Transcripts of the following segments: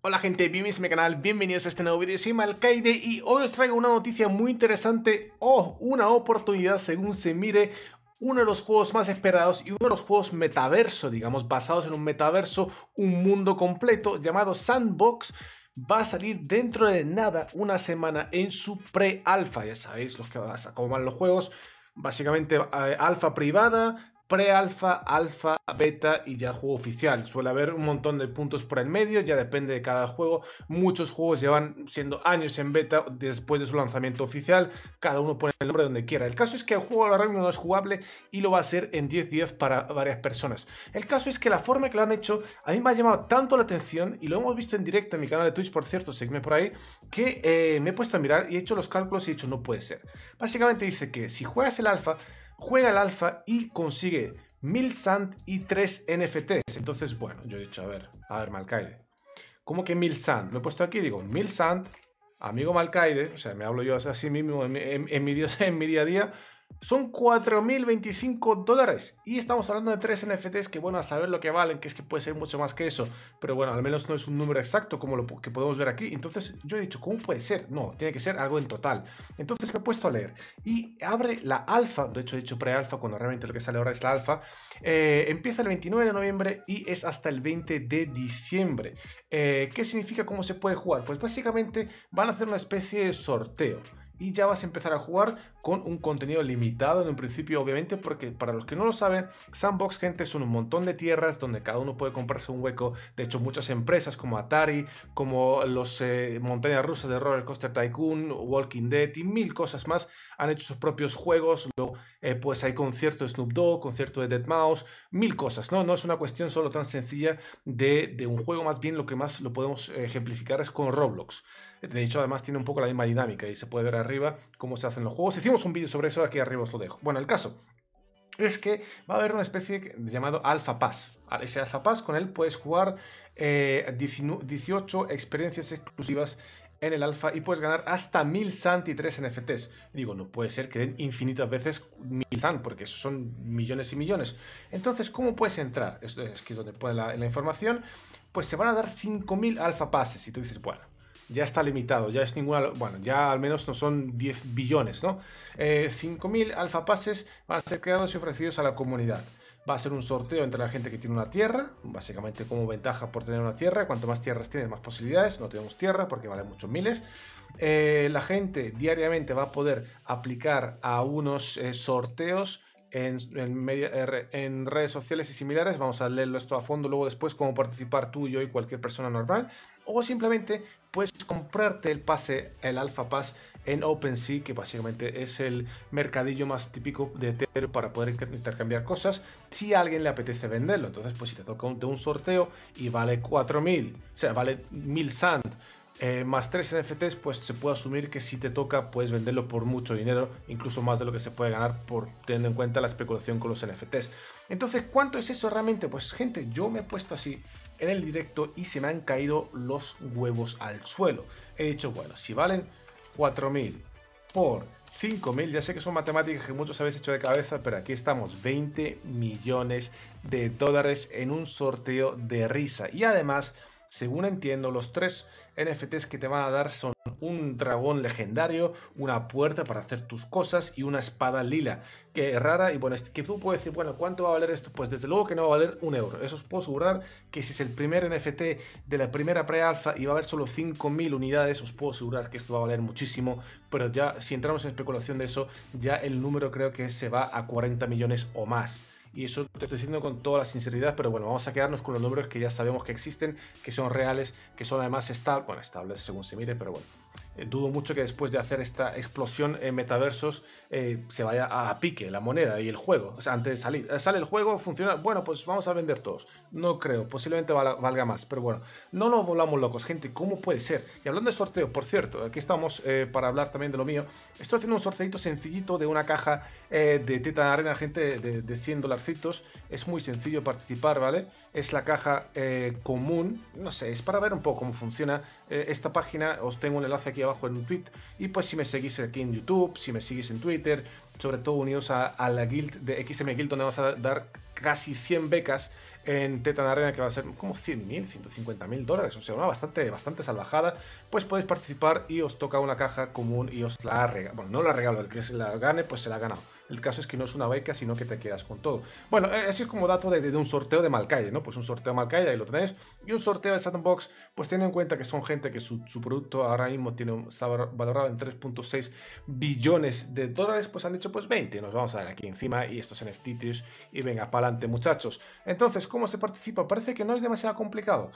Hola gente, bienvenidos a mi canal, bienvenidos a este nuevo vídeo, soy Malkaide y hoy os traigo una noticia muy interesante o una oportunidad según se mire, uno de los juegos más esperados y uno de los juegos metaverso, digamos, basados en un metaverso, un mundo completo llamado Sandbox, va a salir dentro de nada una semana en su pre-alfa, ya sabéis los que, a van los juegos, básicamente eh, alfa privada, pre-alfa, alfa, beta y ya juego oficial. Suele haber un montón de puntos por el medio, ya depende de cada juego. Muchos juegos llevan siendo años en beta después de su lanzamiento oficial. Cada uno pone el nombre donde quiera. El caso es que el juego ahora mismo no es jugable y lo va a ser en 10-10 para varias personas. El caso es que la forma que lo han hecho a mí me ha llamado tanto la atención y lo hemos visto en directo en mi canal de Twitch, por cierto, seguidme por ahí, que eh, me he puesto a mirar y he hecho los cálculos y he dicho no puede ser. Básicamente dice que si juegas el alfa, juega el alfa y consigue 1000 sand y 3 NFTs. Entonces, bueno, yo he dicho, a ver, a ver, Malcaide. ¿Cómo que 1000 sand? Lo he puesto aquí, digo, 1000 sand, amigo Malcaide, o sea, me hablo yo así mismo en mi día a día, son 4.025 dólares. Y estamos hablando de 3 NFTs que, bueno, a saber lo que valen, que es que puede ser mucho más que eso. Pero bueno, al menos no es un número exacto como lo que podemos ver aquí. Entonces yo he dicho, ¿cómo puede ser? No, tiene que ser algo en total. Entonces me he puesto a leer. Y abre la alfa. De hecho, he dicho pre-alfa, cuando realmente lo que sale ahora es la alfa. Eh, empieza el 29 de noviembre y es hasta el 20 de diciembre. Eh, ¿Qué significa cómo se puede jugar? Pues básicamente van a hacer una especie de sorteo y ya vas a empezar a jugar con un contenido limitado en un principio, obviamente, porque para los que no lo saben, sandbox, gente, son un montón de tierras donde cada uno puede comprarse un hueco. De hecho, muchas empresas como Atari, como los eh, montañas rusas de Roller Coaster Tycoon, Walking Dead y mil cosas más han hecho sus propios juegos. Eh, pues hay concierto de Snoop Dogg, concierto de Dead Mouse, mil cosas, ¿no? No es una cuestión solo tan sencilla de, de un juego, más bien lo que más lo podemos ejemplificar es con Roblox. De hecho, además tiene un poco la misma dinámica y se puede ver arriba cómo se hacen los juegos. Hicimos un vídeo sobre eso, aquí arriba os lo dejo. Bueno, el caso es que va a haber una especie llamado Alpha Pass. Ese Alpha Pass con él puedes jugar 18 eh, experiencias exclusivas en el alfa y puedes ganar hasta 1000 Sant y 3 NFTs. Digo, no puede ser que den infinitas veces 1000 Sant, porque son millones y millones. Entonces, ¿cómo puedes entrar? Esto es que es donde pone la, información. Pues se van a dar 5000 alfa pases. Y tú dices, bueno, ya está limitado, ya es ninguna, bueno, ya al menos no son 10 billones, ¿no? 5.000 eh, alfa pases van a ser creados y ofrecidos a la comunidad. Va a ser un sorteo entre la gente que tiene una tierra, básicamente como ventaja por tener una tierra, cuanto más tierras tienes, más posibilidades, no tenemos tierra porque vale muchos miles. Eh, la gente diariamente va a poder aplicar a unos eh, sorteos eh, en, redes sociales y similares. Vamos a leerlo esto a fondo luego después, cómo participar tú, yo y cualquier persona normal. O simplemente puedes comprarte el pase, el Alpha Pass en OpenSea, que básicamente es el mercadillo más típico de Ethereum para poder intercambiar cosas, si a alguien le apetece venderlo. Entonces, pues si te toca un, un sorteo y vale 4.000, o sea, vale 1.000 sand eh, más 3 NFTs, pues se puede asumir que si te toca puedes venderlo por mucho dinero, incluso más de lo que se puede ganar por teniendo en cuenta la especulación con los NFTs. Entonces, ¿cuánto es eso realmente? Pues gente, yo me he puesto así en el directo y se me han caído los huevos al suelo. He dicho, bueno, si valen 4.000 por 5.000, ya sé que son matemáticas que muchos habéis hecho de cabeza, pero aquí estamos, 20 millones de dólares en un sorteo de risa. Y además según entiendo, los tres NFTs que te van a dar son un dragón legendario, una puerta para hacer tus cosas y una espada lila, que es rara y bueno, que tú puedes decir, bueno, ¿cuánto va a valer esto? Pues desde luego que no va a valer un euro. Eso os puedo asegurar que si es el primer NFT de la primera pre-alfa y va a haber solo 5.000 unidades, os puedo asegurar que esto va a valer muchísimo, pero ya si entramos en especulación de eso, ya el número creo que se va a 40 millones o más y eso te estoy diciendo con toda la sinceridad, pero bueno, vamos a quedarnos con los números que ya sabemos que existen, que son reales, que son además estables, bueno, estables según se mire, pero bueno, eh, dudo mucho que después de hacer esta explosión en metaversos eh, se vaya a pique la moneda y el juego. O sea, antes de salir, eh, sale el juego, funciona, bueno, pues vamos a vender todos. No creo, posiblemente valga más, pero bueno, no nos volamos locos, gente, ¿cómo puede ser? Y hablando de sorteo, por cierto, aquí estamos para hablar también de lo mío. Estoy haciendo un sorteito sencillito de una caja de Teta Arena, gente, de, de 100 dolarcitos. Es muy sencillo participar, ¿vale? Es la caja común, no sé, es para ver un poco cómo funciona eh, esta página, os tengo un enlace aquí abajo en un tweet. Y pues si me seguís aquí en YouTube, si me seguís en Twitter, sobre todo unidos a, la guild de XM Guild, donde vamos a dar casi 100 becas en Tetan Arena, que va a ser como 100.000, 150.000 dólares, o sea, una bastante, bastante salvajada, pues podéis participar y os toca una caja común y os la regalo. Bueno, no la regalo, el que se la gane, pues se la ha ganado. El caso es que no es una beca, sino que te quedas con todo. Bueno, eh, así es como dato de, un sorteo de Malcalle, ¿no? Pues un sorteo de Malcalle, ahí lo tenéis. Y un sorteo de Sandbox, pues teniendo en cuenta que son gente que su, producto ahora mismo tiene, está valorado en 3.6 billones de dólares, pues han dicho, pues 20, nos vamos a ver aquí encima y estos NFTs y venga, para adelante muchachos. Entonces, ¿cómo se participa? Parece que no es demasiado complicado.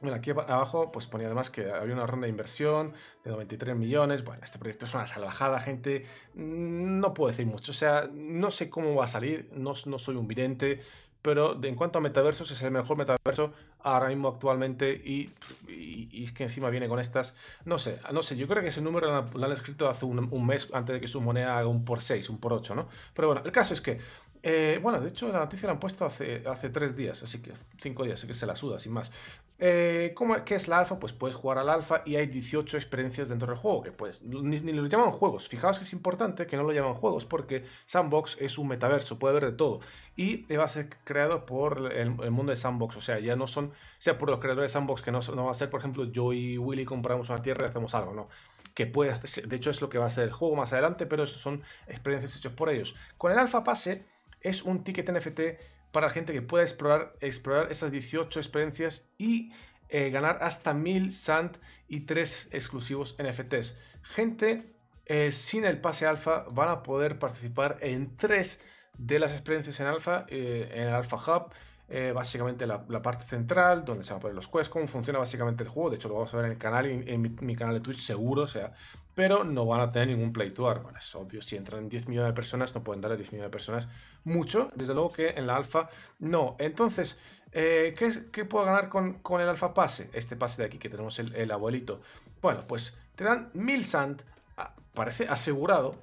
Bueno, aquí abajo pues ponía además que había una ronda de inversión de 93 millones. Bueno, este proyecto es una salvajada, gente. Mm, no puedo decir mucho. O sea, no sé cómo va a salir. No, soy un vidente. Pero de, en cuanto a metaversos, es el mejor metaverso ahora mismo actualmente. Y, y, es que encima viene con estas. No sé, no sé. Yo creo que ese número lo han, escrito hace un, mes antes de que su moneda haga un por 6, un por 8, ¿no? Pero bueno, el caso es que eh, bueno, de hecho, la noticia la han puesto hace, hace tres días, así que cinco días, así que se la suda, sin más. Eh, ¿Qué es la alfa? Pues puedes jugar al alfa y hay 18 experiencias dentro del juego, que pues ni, lo llaman juegos. Fijaos que es importante que no lo llaman juegos, porque Sandbox es un metaverso, puede haber de todo. Y va a ser creado por el, mundo de Sandbox, o sea, ya no son, sea, por los creadores de Sandbox, que no, no va a ser, por ejemplo, yo y Willy compramos una tierra y hacemos algo, no que puede, de hecho es lo que va a ser el juego más adelante, pero eso son experiencias hechas por ellos. Con el alfa Pase es un ticket NFT para la gente que pueda explorar, explorar esas 18 experiencias y eh, ganar hasta 1000 SAND y 3 exclusivos NFTs. Gente eh, sin el pase alfa van a poder participar en 3 de las experiencias en alfa, eh, en en alfa Hub, eh, básicamente la, parte central, donde se van a poner los quests, cómo funciona básicamente el juego. De hecho, lo vamos a ver en el canal, en, mi, canal de Twitch seguro, o sea, pero no van a tener ningún play to earn. Bueno, es obvio, si entran 10 millones de personas, no pueden darle 10 millones de personas mucho, desde luego que en la alfa no. Entonces, eh, ¿qué, ¿qué, puedo ganar con, el alfa pase? Este pase de aquí que tenemos el, el abuelito. Bueno, pues te dan 1000 sand, parece asegurado,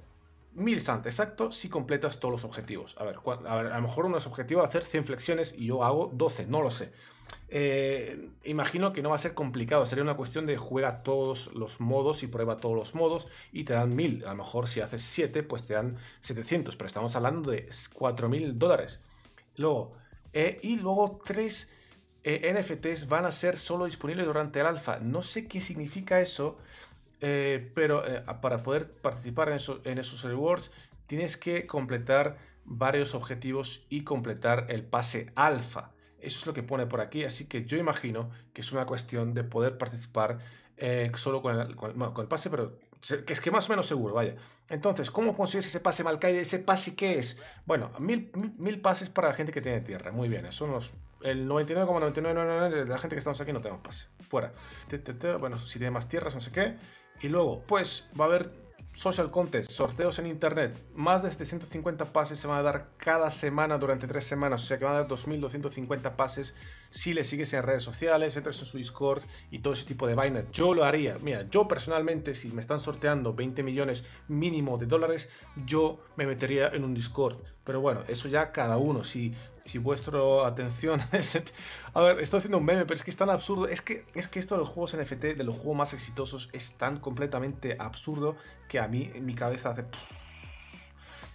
sant exacto si completas todos los objetivos. A ver, a, lo mejor uno es objetivo hacer 100 flexiones y yo hago 12, no lo sé. Eh, imagino que no va a ser complicado, sería una cuestión de juega todos los modos y prueba todos los modos y te dan 1000. A lo mejor si haces 7, pues te dan 700, pero estamos hablando de 4000 dólares. Luego, eh, y luego 3 eh, NFTs van a ser solo disponibles durante el alfa. No sé qué significa eso. Eh, pero eh, para poder participar en, esos rewards tienes que completar varios objetivos y completar el pase alfa. Eso es lo que pone por aquí, así que yo imagino que es una cuestión de poder participar eh, solo con el, pase, pero que es que más o menos seguro, vaya. Entonces, ¿cómo consigues ese pase Malcaide? ¿Ese pase qué es? Bueno, mil, pases para la gente que tiene tierra, muy bien, eso los... El 99,99 de la gente que estamos aquí no tenemos pase, fuera. Bueno, si tiene más tierras, no sé qué. Y luego, pues, va a haber social contest, sorteos en internet. Más de 750 pases se van a dar cada semana durante tres semanas. O sea que van a dar 2.250 pases si le sigues en redes sociales, entras en su Discord y todo ese tipo de vainas. Yo lo haría. Mira, yo personalmente, si me están sorteando 20 millones mínimo de dólares, yo me metería en un Discord. Pero bueno, eso ya cada uno. Si, si vuestro atención es. A ver, estoy haciendo un meme, pero es que es tan absurdo. Es que, es que esto de los juegos NFT, de los juegos más exitosos, es tan completamente absurdo que a mí en mi cabeza hace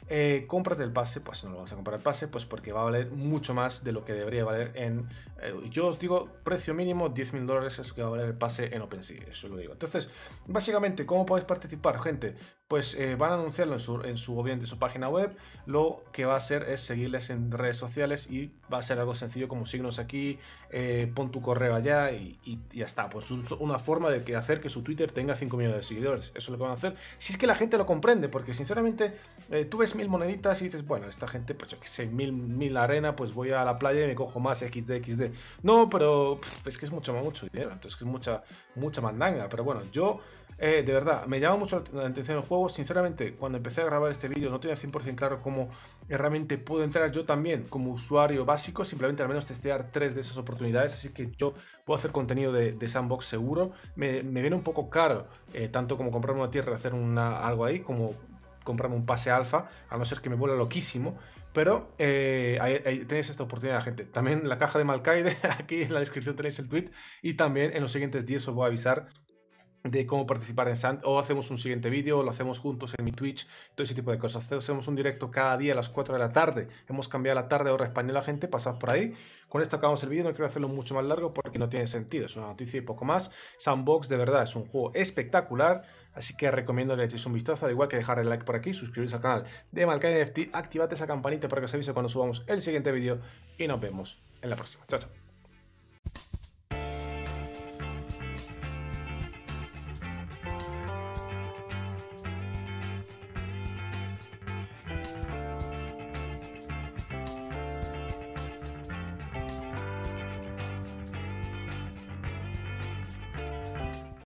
eh, cómprate el pase, pues no lo vas a comprar el pase, pues porque va a valer mucho más de lo que debería valer en... Eh, yo os digo, precio mínimo, 10.000 dólares es lo que va a valer el pase en OpenSea, eso lo digo. Entonces, básicamente, ¿cómo podéis participar, gente? Pues eh, van a anunciarlo en su, en su, su página web, lo que va a hacer es seguirles en redes sociales y va a ser algo sencillo como signos aquí, eh, pon tu correo allá y, ya está. Pues una forma de que hacer que su Twitter tenga 5 millones de seguidores, eso lo que van a hacer. Si es que la gente lo comprende, porque sinceramente tú ves mil moneditas y dices, bueno, esta gente, pues yo que sé, mil, mil arena, pues voy a la playa y me cojo más XD, XD. No, pero es que es mucho, mucho dinero, entonces es mucha, mucha mandanga. Pero bueno, yo, eh, de verdad, me llama mucho la atención el juego. Sinceramente, cuando empecé a grabar este vídeo no tenía 100% claro cómo realmente puedo entrar yo también como usuario básico, simplemente al menos testear tres de esas oportunidades, así que yo puedo hacer contenido de, sandbox seguro. Me, viene un poco caro, eh, tanto como comprar una tierra y hacer una, algo ahí, como comprarme un pase alfa, a no ser que me vuela loquísimo. Pero eh, tenéis esta oportunidad, gente. También la caja de Malcaide, aquí en la descripción tenéis el tweet. Y también en los siguientes días os voy a avisar de cómo participar en Sand, o hacemos un siguiente vídeo, o lo hacemos juntos en mi Twitch, todo ese tipo de cosas. Hacemos un directo cada día a las 4 de la tarde. Hemos cambiado la tarde hora española, gente, pasad por ahí. Con esto acabamos el vídeo, no quiero hacerlo mucho más largo porque no tiene sentido, es una noticia y poco más. Sandbox, de verdad, es un juego espectacular Así que recomiendo que le echéis un vistazo, al igual que dejar el like por aquí, suscribirse al canal de Malkai NFT, activate esa campanita para que os avise cuando subamos el siguiente vídeo y nos vemos en la próxima. Chao, chao.